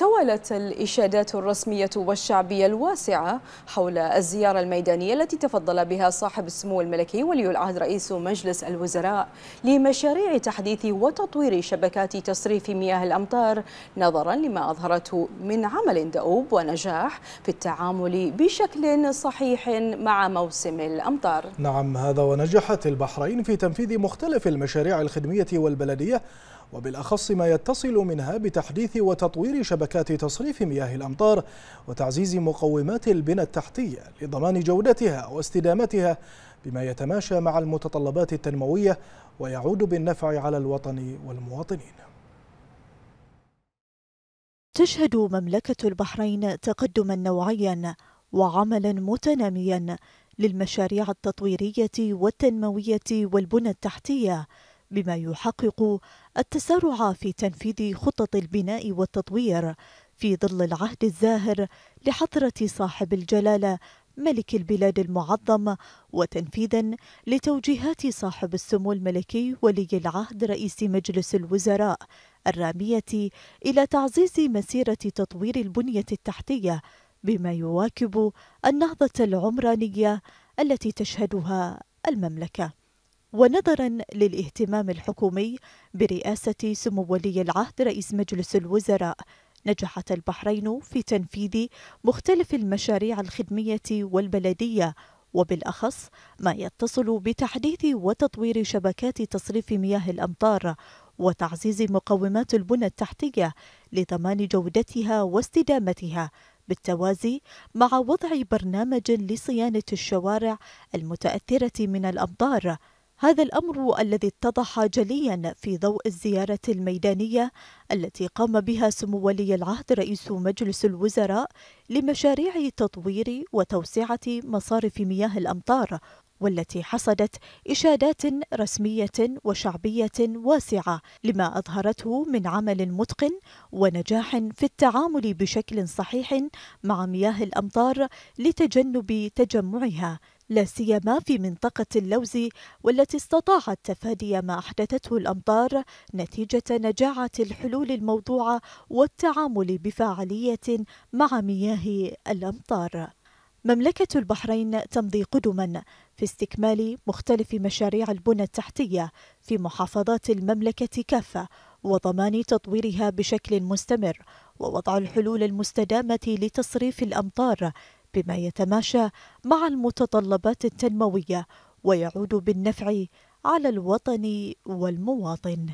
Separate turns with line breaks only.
توالت الإشادات الرسمية والشعبية الواسعة حول الزيارة الميدانية التي تفضل بها صاحب السمو الملكي ولي العهد رئيس مجلس الوزراء لمشاريع تحديث وتطوير شبكات تصريف مياه الأمطار نظرا لما أظهرته من عمل دؤوب ونجاح في التعامل بشكل صحيح مع موسم الأمطار
نعم هذا ونجحت البحرين في تنفيذ مختلف المشاريع الخدمية والبلدية وبالأخص ما يتصل منها بتحديث وتطوير شبكات تصريف مياه الأمطار وتعزيز مقومات البنى التحتية لضمان جودتها واستدامتها بما يتماشى مع المتطلبات التنموية ويعود بالنفع على الوطن والمواطنين
تشهد مملكة البحرين تقدما نوعيا وعملا متناميا للمشاريع التطويرية والتنموية والبنى التحتية بما يحقق التسارع في تنفيذ خطط البناء والتطوير في ظل العهد الزاهر لحضرة صاحب الجلالة ملك البلاد المعظم وتنفيذا لتوجيهات صاحب السمو الملكي ولي العهد رئيس مجلس الوزراء الرامية إلى تعزيز مسيرة تطوير البنية التحتية بما يواكب النهضة العمرانية التي تشهدها المملكة ونظرا للاهتمام الحكومي برئاسة سمو ولي العهد رئيس مجلس الوزراء نجحت البحرين في تنفيذ مختلف المشاريع الخدمية والبلدية وبالأخص ما يتصل بتحديث وتطوير شبكات تصريف مياه الأمطار وتعزيز مقومات البنى التحتية لضمان جودتها واستدامتها بالتوازي مع وضع برنامج لصيانة الشوارع المتأثرة من الأمطار هذا الأمر الذي اتضح جليا في ضوء الزيارة الميدانية التي قام بها سمو ولي العهد رئيس مجلس الوزراء لمشاريع تطوير وتوسعة مصارف مياه الأمطار والتي حصدت إشادات رسمية وشعبية واسعة لما أظهرته من عمل متقن ونجاح في التعامل بشكل صحيح مع مياه الأمطار لتجنب تجمعها لا سيما في منطقة اللوز والتي استطاعت تفادي ما أحدثته الأمطار نتيجة نجاعة الحلول الموضوعة والتعامل بفاعلية مع مياه الأمطار. مملكة البحرين تمضي قدما في استكمال مختلف مشاريع البنى التحتية في محافظات المملكة كافة وضمان تطويرها بشكل مستمر ووضع الحلول المستدامة لتصريف الأمطار بما يتماشى مع المتطلبات التنموية ويعود بالنفع على الوطن والمواطن